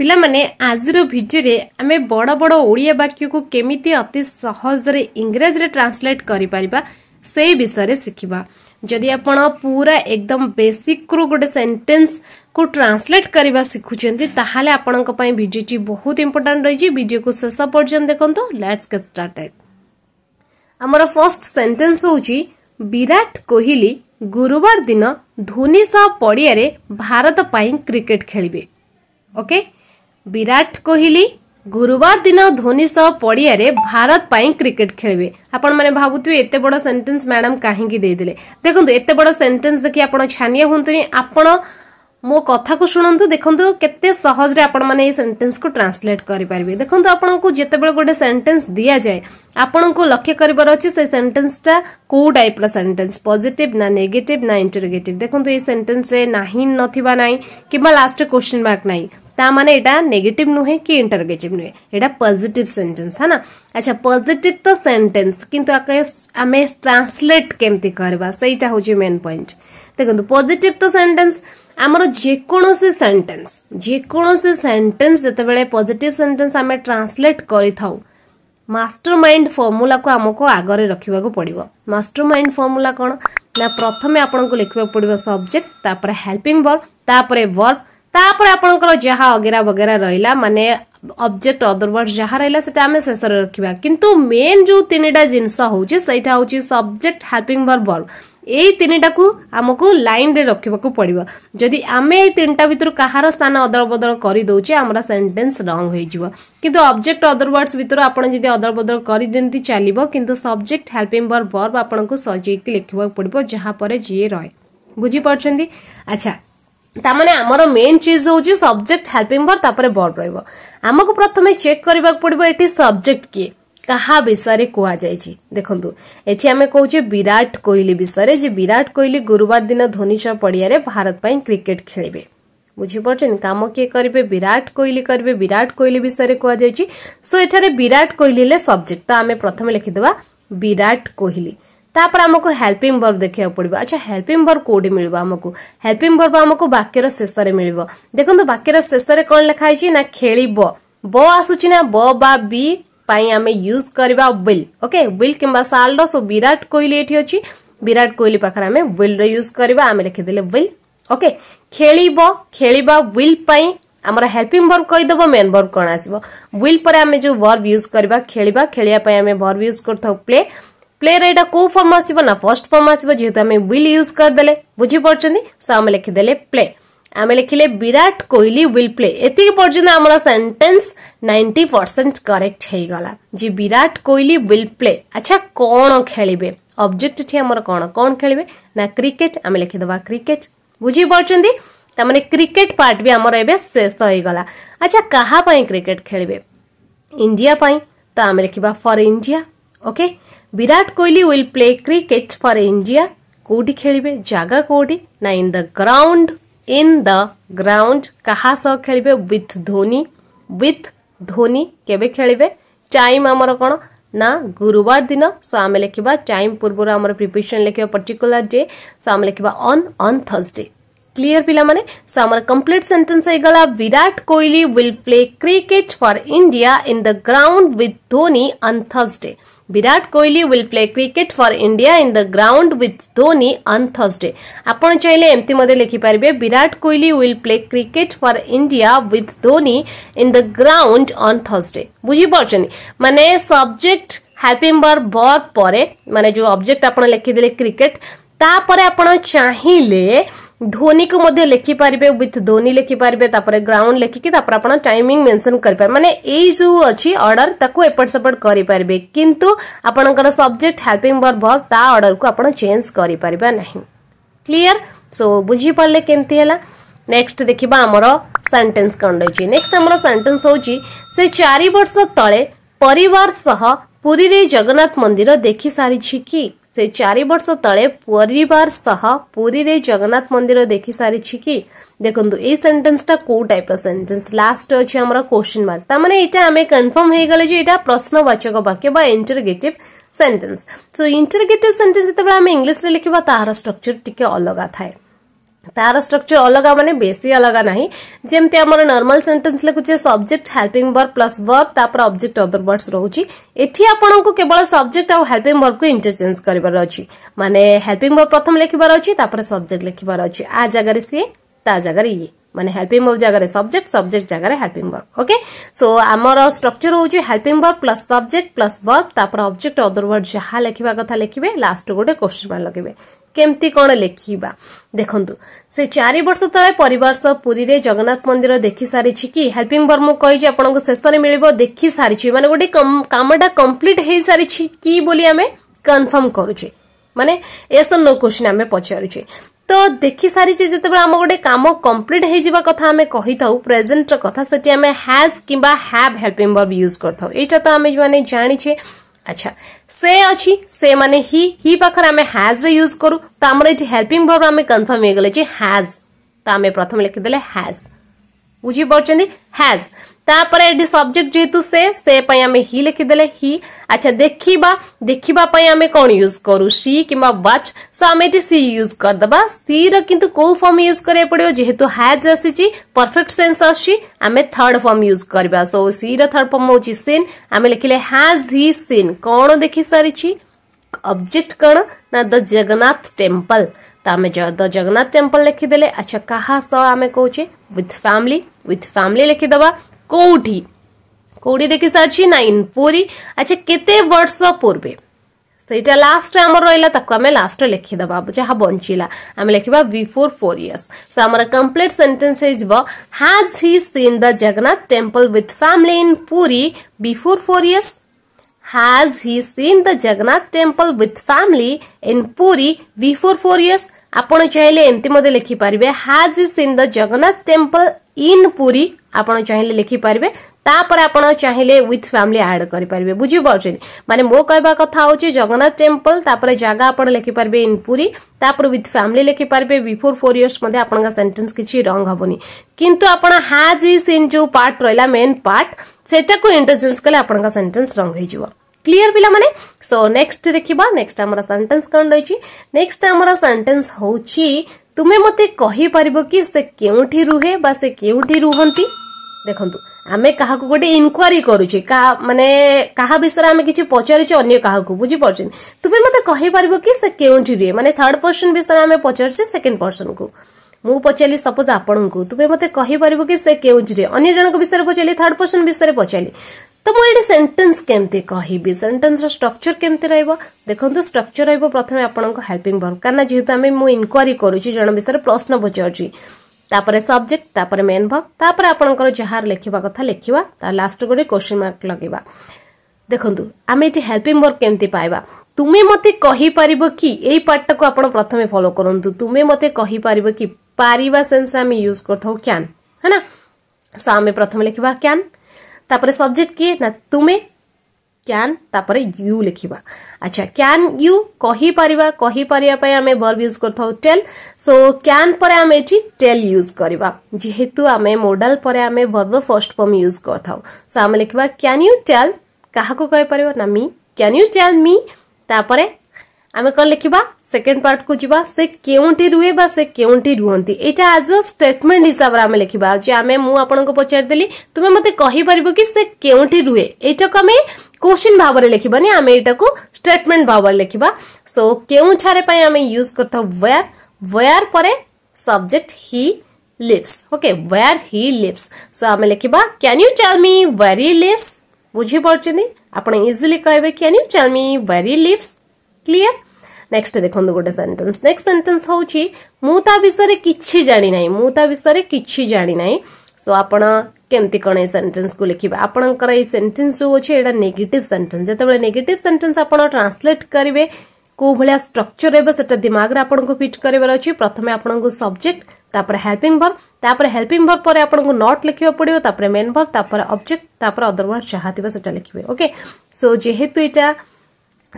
ପିଲାମାନେ ଆଜିର ଭିଡ଼ିଓରେ ଆମେ ବଡ଼ ବଡ଼ ଓଡ଼ିଆ ବାକ୍ୟକୁ କେମିତି ଅତି ସହଜରେ ଇଂରାଜୀରେ ଟ୍ରାନ୍ସଲେଟ୍ କରିପାରିବା ସେଇ ବିଷୟରେ ଶିଖିବା ଯଦି ଆପଣ ପୁରା ଏକଦମ୍ ବେସିକ୍ରୁ ଗୋଟେ ସେଣ୍ଟେନ୍ସକୁ ଟ୍ରାନ୍ସଲେଟ୍ କରିବା ଶିଖୁଛନ୍ତି ତାହେଲେ ଆପଣଙ୍କ ପାଇଁ ଭିଡ଼ିଓଟି ବହୁତ ଇମ୍ପୋର୍ଟାଣ୍ଟ ରହିଛି ଭିଡ଼ିଓକୁ ଶେଷ ପର୍ଯ୍ୟନ୍ତ ଦେଖନ୍ତୁ ଲେଟ୍ସ ଗେଟ୍ ଷ୍ଟାର୍ଟେଡ଼ ଆମର ଫାର୍ଷ୍ଟ ସେଣ୍ଟେନ୍ସ ହେଉଛି ବିରାଟ କୋହଲି ଗୁରୁବାର ଦିନ ଧୋନି ସହ ପଡ଼ିଆରେ ଭାରତ ପାଇଁ କ୍ରିକେଟ୍ ଖେଳିବେ ଓକେ okay? ବିରାଟ କୋହଲି ଗୁରୁବାର ଦିନ ଧୋନି ସହ ପଡ଼ିଆରେ ଭାରତ ପାଇଁ କ୍ରିକେଟ୍ ଖେଳିବେ ଆପଣମାନେ ଭାବୁଥିବେ ଏତେ ବଡ଼ ସେଣ୍ଟେନ୍ସ ମ୍ୟାଡ଼ାମ୍ କାହିଁକି ଦେଇଦେଲେ ଦେଖନ୍ତୁ ଏତେ ବଡ଼ ସେଣ୍ଟେନ୍ସ ଦେଖି ଆପଣ ଛାନିଆ ହୁଅନ୍ତୁନି ଆପଣ ମୋ କଥାକୁ ଶୁଣନ୍ତୁ ଦେଖନ୍ତୁ କେତେ ସହଜରେ ଆପଣମାନେ ଏଇ ସେଣ୍ଟେନ୍ସକୁ ଟ୍ରାନ୍ସଲେଟ୍ କରିପାରିବେ ଦେଖନ୍ତୁ ଆପଣଙ୍କୁ ଯେତେବେଳେ ଗୋଟେ ସେଣ୍ଟେନ୍ସ ଦିଆଯାଏ ଆପଣଙ୍କୁ ଲକ୍ଷ୍ୟ କରିବାର ଅଛି ସେ ସେଣ୍ଟେନ୍ସଟା କୋଉ ଟାଇପ୍ର ସେଣ୍ଟେନ୍ସ ପଜିଟିଭ୍ ନା ନେଗେଟିଭ୍ ନା ଇଣ୍ଟରଗେଟିଭ୍ ଦେଖନ୍ତୁ ଏଇ ସେଣ୍ଟେନ୍ସରେ ନାହିଁ ନଥିବା ନାହିଁ କିମ୍ବା ଲାଷ୍ଟରେ କ୍ୱେଶ୍ଚିନ୍ ମାର୍କ ନାହିଁ तारमाने এটা নেগেটিভ নহে কি ইন্টারোগেটিভ নহে এটা পজিটিভ সেন্টেন্স হ্যাঁ না আচ্ছা পজিটিভ তো সেন্টেন্স কিন্তু আমি ট্রান্সলেট কেমতি করবা সেইটা হচ্ছে মেন পয়েন্ট দেখুন পজিটিভ তো সেন্টেন্স ଆମର ଯେକୌଣସି ସେଣ୍ଟେନ୍ସ ଯେକୌଣସି ସେଣ୍ଟେନ୍ସ ଯେତେବେଳେ ପଜିଟିଭ୍ ସେଣ୍ଟେନ୍ସ ଆମେ ଟ୍ରାନ୍ସଲେଟ୍ କରିଥାଉ ମାଷ୍ଟର ମାଇଣ୍ଡ ଫର୍ମୁଲାକୁ ଆମକୁ ଆଗରେ ରଖିବାକୁ ପଡ଼ିବ ମାଷ୍ଟର ମାଇଣ୍ଡ ଫର୍ମୁଲା କ'ଣ ନା ପ୍ରଥମେ ଆପଣଙ୍କୁ ଲେଖିବାକୁ ପଡ଼ିବ ସବଜେକ୍ଟ ତାପରେ ହେଲ୍ପିଂ ବର୍ବ ତାପରେ ବର୍ବ ତାପରେ ଆପଣଙ୍କର ଯାହା ଅଗେରା ବଗେରା ରହିଲା ମାନେ ଅବଜେକ୍ଟ ଅଦରୱାର୍ଡ ଯାହା ରହିଲା ସେଟା ଆମେ ଶେଷରେ ରଖିବା କିନ୍ତୁ ମେନ୍ ଯୋଉ ତିନିଟା ଜିନିଷ ହଉଛି ସେଇଟା ହଉଛି ସବଜେକ୍ଟ ହେଲ୍ପିଂ ଭର୍ ଭର୍ବ ଏଇ ତିନିଟାକୁ ଆମକୁ ଲାଇନ୍ରେ ରଖିବାକୁ ପଡ଼ିବ ଯଦି ଆମେ ଏଇ ତିନିଟା ଭିତରୁ କାହାର ସ୍ଥାନ ଅଦଳ ବଦଳ କରିଦେଉଛେ ଆମର ସେଣ୍ଟେନ୍ସ ରଙ୍ଗ ହେଇଯିବ କିନ୍ତୁ ଅବଜେକ୍ଟ ଅଦର ୱାର୍ଡସ୍ ଭିତରୁ ଆପଣ ଯଦି ଅଦଳ ବଦଳ କରିଦିଅନ୍ତି ଚାଲିବ କିନ୍ତୁ ସବଜେକ୍ଟ ହେଲ୍ପିଂ ଭର୍ ଭର୍ବ ଆପଣଙ୍କୁ ସଜେଇକି ଲେଖିବାକୁ ପଡ଼ିବ ଯାହା ପରେ ଯିଏ ରହେ ବୁଝିପାରୁଛନ୍ତି ଆଚ୍ଛା ତା ମାନେ ଆମର ମେନ୍ ଚିଜ୍ ହେଉଛି ସବଜେକ୍ଟ ହେଲ୍ପିଂ ଭର୍ ତାପରେ ବର୍ବ ରହିବ ଆମକୁ ପ୍ରଥମେ ଚେକ୍ କରିବାକୁ ପଡ଼ିବ ଏଠି ସବଜେକ୍ଟ କିଏ କାହା ବିଷୟରେ କୁହାଯାଇଛି ଦେଖନ୍ତୁ ଏଠି ଆମେ କହୁଛେ ବିରାଟ କୋହଲି ବିଷୟରେ ଯେ ବିରାଟ କୋହଲି ଗୁରୁବାର ଦିନ ଧୋନିଚ ପଡ଼ିଆରେ ଭାରତ ପାଇଁ କ୍ରିକେଟ୍ ଖେଳିବେ ବୁଝିପାରୁଛନ୍ତି କାମ କିଏ କରିବେ ବିରାଟ କୋହଲି କରିବେ ବିରାଟ କୋହଲି ବିଷୟରେ କୁହାଯାଇଛି ସୋ ଏଠାରେ ବିରାଟ କୋହଲି ହେଲେ ସବଜେକ୍ଟ ତ ଆମେ ପ୍ରଥମେ ଲେଖିଦେବା ବିରାଟ କୋହଲି तापर आमको हेल्पिंग बर्ब देखा पड़ा अच्छा हेल्पिंग बर्ब कौटी मिले आमको हेल्पिंग बर्ब आमको बाक्यर शेष देखो बाक्यर शेष लिखाई ना खेल ब आसुचना ब बा बी आमे यूज करवा विल ओके विल कि साल रो विराट कोहली अच्छी विराट कोहली पाखे आम विल रूज करवा आम लिखीदे विल ओके खेल खेल विल आमर हेल्पिंग वर्ब कहीदब मेन वर्ब कौन आसो विल पर आम जो वर्ब यूज करवा खेल खेलने वर्ब यूज कर प्ले প্লের এটা কেউ ফর্ম আসব না ফর্স্ট ফর্ম আসব যেহেতু আমি উইল ইউজ করেদেলে বুঝিপারছেন সো আমি লিখিদেলে প্লে আমি লিখিলে বিরাট কোহলি উইল প্লে এতিকি পর্যন্ত আমার সেন্টেন্স নাইনটি পরসেন্ট করেক্ট হয়ে গলা যে বিরাট কোহলি উইল প্লে আচ্ছা কোণ খেলবে অবজেক্ট এটি আমার কোণ কোণ খেলবে না ক্রিকেট আমি লিখিদেবা ক্রিকেট বুঝিপারছেন ତାମାନେ କ୍ରିକେଟ୍ ପାର୍ଟ ବି ଆମର ଏବେ ଶେଷ ହେଇଗଲା ଆଚ୍ଛା କାହା ପାଇଁ କ୍ରିକେଟ୍ ଖେଳିବେ ଇଣ୍ଡିଆ ପାଇଁ ତ ଆମେ ଲେଖିବା for India okay Virat Kohli will play cricket for India कोडी खेलिबे जागा कोडी ना in the ground in the ground कहा सह खेलिबे विथ धोनी विथ धोनी केबे खेलिबे टाइम आमर कोन ना गुरुवार दिन सो आम लिखा टाइम पूर्व आम प्रिपेरेसन लिखा पर्टिकुलर डे सो आम लिखा अन् अन् थर्सडे ಕ್ಲಿಯರ್ ಪಿಲಾ ಮನೆ ಸೊ ଆମର ಕಂಪ್ಲೀಟ್ ಸೆಂಟೆನ್ಸ್ ಈಗಲ್ಲ Virat Kohli will play cricket for India in the ground with Dhoni on Thursday Virat Kohli will play cricket for India in the ground with Dhoni on Thursday ଆପଣ ଚାହିଁଲେ ଏମିତି ମଧ୍ୟ ଲେଖିପାରିବେ Virat Kohli will play cricket for India with Dhoni in the ground on Thursday ବୁଝିପାରୁଛନ୍ତି ମାନେ subject happy berth ପରେ ମାନେ ଯେଉଁ ଅବଜେକ୍ଟ ଆପଣ ଲେଖିଦେଲେ କ୍ରିକେଟ୍ चाहिए धोनी को मध्य लिखि पारे विथ धोनी लिखि पारे ग्राउंड लिखिक टाइमिंग मेनसन कर मानते जो अच्छी अर्डर एपट सेपट करेंगे कि सब्जेक्ट हेल्पिंग बर बर ता अर्डर को आज चेज करियर सो बुझी पारे नेक्स्ट देखा आम सेन्टेन्स कौन रही नेक्स्ट आम सेन्टेन्स हूँ से चार बर्ष तले पर जगन्नाथ मंदिर देखी सारी कि से चार बर्ष ते पर पुरी रे जगन्नाथ मंदिर देखी सारी कि देखो ये सेन्टेन्सटा कौ टाइप सेन्टेन्स लास्ट अच्छे क्वेश्चन मार्क मैंने यहाँ कनफर्म हो गले प्रश्नवाचक वाक्य interrogative sentence so interrogative sentence जो इंग्लीश्रे लिखा तार स्ट्रक्चर टी अलग थाएं तार स्ट्रक्चर अलग मानते बेस अलग ना जमी आम नर्माल सेन्टेन्स लिखुचे subject helping verb plus verb तापर अब्जेक्ट अदर वर्ड्स रोचे एटी आपको केवल सब्जेक्ट आउ हेल्पिंग वर्क को इंटरचेज कर मानने हेल्पिंग वर्क प्रथम लिखबार अच्छी सब्जेक्ट लिखबार अच्छे आ जगार सीए ता जगार ये मानते हेल्पिंग वर्क जगह सब्जेक्ट सब्जेक्ट जगह हेल्पिंग वर्क ओके सो आम स्ट्रक्चर हूँ helping verb plus subject plus verb तापर अब्जेक्ट अदर वर्ड जहाँ लिखा कथ लिखे लास्ट गोटे क्वेश्चन लगे କେମିତି କ'ଣ ଲେଖିବା ଦେଖନ୍ତୁ ସେ ଚାରି ବର୍ଷ ତଳେ ପରିବାର ସହ ପୁରୀରେ ଜଗନ୍ନାଥ ମନ୍ଦିର ଦେଖିସାରିଛି ସାରିଛି କି ହେଲ୍ପିଂ ବର୍ମ କହିଛି ଆପଣଙ୍କୁ ଶେଷରେ ମିଳିବ ଦେଖି ସାରିଛି ମାନେ ଗୋଟେ କାମଟା କମ୍ପ୍ଲିଟ୍ ହେଇସାରିଛି କି ବୋଲି ଆମେ କନଫର୍ମ କରୁଛେ ମାନେ ଏସ୍ ନୋ କୋଶ୍ଚିନ୍ ଆମେ ପଚାରୁଛେ ତ ଦେଖିସାରିଛି ଯେତେବେଳେ ଆମ ଗୋଟେ କାମ କମ୍ପ୍ଲିଟ୍ ହେଇଯିବା କଥା ଆମେ କହିଥାଉ ପ୍ରେଜେଣ୍ଟର କଥା ସେଠି ଆମେ ହ୍ୟାଜ୍ କିମ୍ବା ହ୍ୟାଭ୍ ହେଲ୍ପିଂ ବର୍ବ ୟୁଜ୍ କରିଥାଉ ଏଇଟା ତ ଆମେ ଯେଉଁମାନେ ଜାଣିଛେ আচ্ছা সে অছি সে মানে হি হি পাখরে আমি হ্যাজ রে ইউজ করু তো আমার এটি হেল্পিং ভার্ব আমি কনফর্ম হয়ে গেলে যে হ্যাজ তো আমি প্রথমে লিখিদেলে হ্যাজ बुझी पार्टी हाज तापर ये सब्जेक्ट जेहेतु से से आम हि लिखिदे हि अच्छा देखा देखापी आम कौन यूज करू सी कि वाच सो आम सी यूज करदे स्त्र कितु कौ फर्म यूज कराइ पड़ो जेहेतु हाज आसी परफेक्ट सेन्स आम थर्ड फर्म यूज करवा सो सी रर्ड फर्म हूँ सीन आम लिखिले हाज हि सीन कौन देखी सारी अब्जेक्ट कौन ना द जगन्नाथ टेम्पल तमे द जगन्नाथ टेम्पल लिखीदे अच्छा क्या सह आम कौचे विथ फैमिली विथ फैमिली लिखीद कौटी कौटि देखी सारी ना इन पूरी अच्छा केते वर्ष पूर्वे सहीटा लास्ट रहा लास्ट लिखीद जहाँ बचला आम लिखा विफोर फोर इयर्स सो आम complete sentence has he seen the Jagannath temple with family in Puri before four years Has he seen the Jagannath temple with family in Puri before four years? ଆପଣ ଚାହିଁଲେ ଏମିତି ମଧ୍ୟ ଲେଖିପାରିବେ has is seen the Jagannath temple in Puri ଆପଣ ଚାହିଁଲେ ଲେଖିପାରିବେ तापर आप चाहिए विथ फैमिली आड करें बुझ पार्टी मानते मो कह कथा हूँ जगन्नाथ टेम्पल तापर जगह आपखिपारे इन पुरी तापर विथ फैमिली लिखिपारे बिफोर फोर इयर्स आप सेटेन्स रंग हेनी कि आप हाज इज इन जो पार्ट रहा मेन पार्ट से इंटरजेन्स कले आप सेटेन्स रंग हो क्लीयर पी मैंने सो नेक्स्ट देखा नेक्स्ट आम सेन्टेन्स कौन रही नेक्स्ट आम सेन्टेन्स हूँ तुम्हें मत कहीपर कि से क्योंठी रुहे से क्योंठी रुहती ଦେଖନ୍ତୁ ଆମେ କାହାକୁ ଗୋଟେ ଇନକ୍ୱାରି କରୁଛେ କାହା ମାନେ କାହା ବିଷୟରେ ଆମେ କିଛି ପଚାରୁଛେ ଅନ୍ୟ କାହାକୁ ବୁଝିପାରୁଛନ୍ତି ତୁମେ ମୋତେ କହିପାରିବ କି ସେ କେଉଁଠି ରୁହେ ମାନେ ଥାର୍ଡ ପର୍ସନ୍ ବିଷୟରେ ଆମେ ପଚାରୁଛେ ସେକେଣ୍ଡ ପର୍ସନ୍କୁ ମୁଁ ପଚାରିଲି ସପୋଜ୍ ଆପଣଙ୍କୁ ତୁମେ ମୋତେ କହିପାରିବ କି ସେ କେଉଁଠି ରୁହେ ଅନ୍ୟ ଜଣଙ୍କ ବିଷୟରେ ପଚାରିଲି ଥାର୍ଡ ପର୍ସନ୍ ବିଷୟରେ ପଚାରିଲି ତ ମୁଁ ଏଠି ସେଣ୍ଟେନ୍ସ କେମିତି କହିବି ସେଣ୍ଟେନ୍ସର ଷ୍ଟ୍ରକ୍ଚର କେମିତି ରହିବ ଦେଖନ୍ତୁ ଷ୍ଟ୍ରକ୍ଚର ରହିବ ପ୍ରଥମେ ଆପଣଙ୍କ ହେଲ୍ପିଂ ଭର୍ବ କାରଣ ଯେହେତୁ ଆମେ ମୁଁ ଇନକ୍ୱାରି କରୁଛି ଜଣ ବିଷୟରେ ପ୍ରଶ୍ନ ପଚାରୁଛି तापर सब्जेक्ट तापर मेन भग तापर आपर जहाँ लिखा कथा लिखा लास्ट गोटे क्वेश्चन मार्क लगे देखो आम ये हेल्पिंग वर्क केमती पाइबा तुम्हें मत कहीपर कि पार्टा को आप प्रथम फलो करूँ तुम्हें मत कहीपर कि पार सेन्स आम यूज कर सो आम प्रथम लिखा क्या सब्जेक्ट किए ना तुम्हें କ୍ୟାନ୍ ତାପରେ ୟୁ ଲେଖିବା ଆଚ୍ଛା କ୍ୟାନ୍ ୟୁ କହିପାରିବା କହିପାରିବା ପାଇଁ ଆମେ ଭର୍ବ ୟୁଜ୍ କରିଥାଉ ଟେଲ୍ ସୋ କ୍ୟାନ୍ ପରେ ଆମେ ଏଠି ଟେଲ୍ ୟୁଜ୍ କରିବା ଯେହେତୁ ଆମେ ମୋଡାଲ୍ ପରେ ଆମେ ଭର୍ବ ଫର୍ଷ୍ଟ ଫର୍ମ ୟୁଜ୍ କରିଥାଉ ସୋ ଆମେ ଲେଖିବା କ୍ୟାନ୍ ୟୁ ଟେଲ୍ କାହାକୁ କହିପାରିବା ନା ମି କ୍ୟାନ୍ ୟୁ ଟେଲ୍ ମି ତାପରେ ଆମେ କ'ଣ ଲେଖିବା ସେକେଣ୍ଡ ପାର୍ଟକୁ ଯିବା ସେ କେଉଁଠି ରୁହେ ବା ସେ କେଉଁଠି ରୁହନ୍ତି ଏଇଟା ଆଜ୍ ଅ ଷ୍ଟେଟମେଣ୍ଟ ହିସାବରେ ଆମେ ଲେଖିବା ଯେ ଆମେ ମୁଁ ଆପଣଙ୍କୁ ପଚାରିଦେଲି ତୁମେ ମୋତେ କହିପାରିବ କି ସେ କେଉଁଠି ରୁହେ ଏଇଟାକୁ ଆମେ क्वेश्चन भाव में लिखा आम यू स्टेटमेंट भाव में लिखा सो के यूज कर वेयर पर subject he lives okay where he lives so आम लिखा can you tell me where you lives बुझी पार्टी आपजिली कहे can you tell me where you lives clear next देखो गोटे सेन्टेन्स नेक्स्ट सेन्टेन्स हूँ मुझे किसी जाणी ना मुझे किसी जाणी ना सो आप केमती कौन सेन्टेन्स को लिखे आपणकर सेन्टेन्स जो सेन्टेन्स जो नेगेट सेन्टेन्स ट्रांसलेट करेंगे कौ भाया स्ट्रक्चर रहा है दिमाग आपको फिट कर प्रथम आपंक सब्जेक्ट तापर हेल्पिंग भर तापर हेल्पिंग भर पर आपको नट लिखा पड़ो मेन भर तापर अब्जेक्ट तापर अदर वर्ड जहाँ थे लिखे ओके सो जेहेतु यहाँ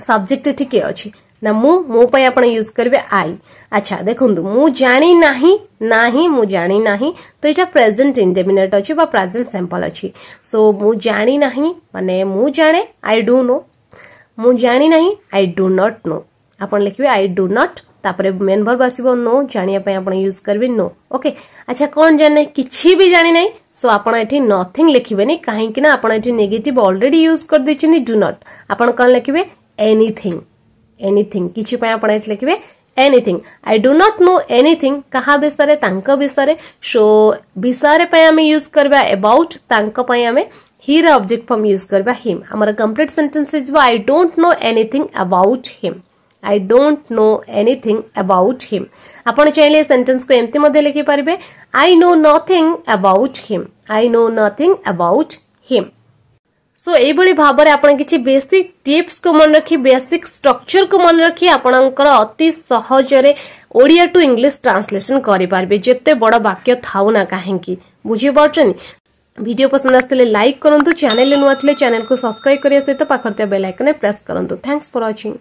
सब्जेक्ट ठीक अच्छी ना मु मो पई आपण यूज करबे आई अच्छा देखंतु मु जानी नाही नाही मु जानी नाही तो इटा प्रेजेंट इंडिटरमिनेट अछि बा प्रेजेंट सिंपल अछि सो मु जानी नाही माने मु जाने आई डू नो मु जानी नाही आई डू नॉट नो आपण लिखबे आई डू नॉट तापर मेन वर्ब आसीबो नो जानिया पई आपण यूज करबे नो ओके अच्छा कोन जाने किछि भी जानी नाही सो आप नथिंग लिखे नहीं कहीं ना आपड़ी नेगेटिव ऑलरेडी यूज कर देती डू नॉट आप लिखे एनीथिंग एनिथिंग କିଛି आई ଆପଣ ଏଠି ଲେଖିବେ anything I do not know anything କାହା ବିଷୟରେ ତାଙ୍କ ବିଷୟରେ ସୋ ବିଷୟରେ ପାଇଁ अब्जेक्ट फर्म यूज करवा हिम आमर complete sentence I don't know anything about him I डोट नो एनिथिंग अबाउट हिम आप चाहिए सेन्टेन्स को एमती लिखिपारे I know nothing about him I know nothing about him so यही भाव में आप किसी बेसिक टीप्स को मन रखी बेसिक स्ट्रक्चर को मन रखी आपणकर अति सहजरे ओडिया टू इंग्लीश ट्रांसलेसन करें जिते बड़ वाक्य था कहीं बुझिपनी भिड पसंद आसते लाइक करूँ चेल नुआ चेल्क सब्सक्राइब करने सहित पाखर बेल आइकन प्रेस करूँ थैंक्स फर व्वाचिंग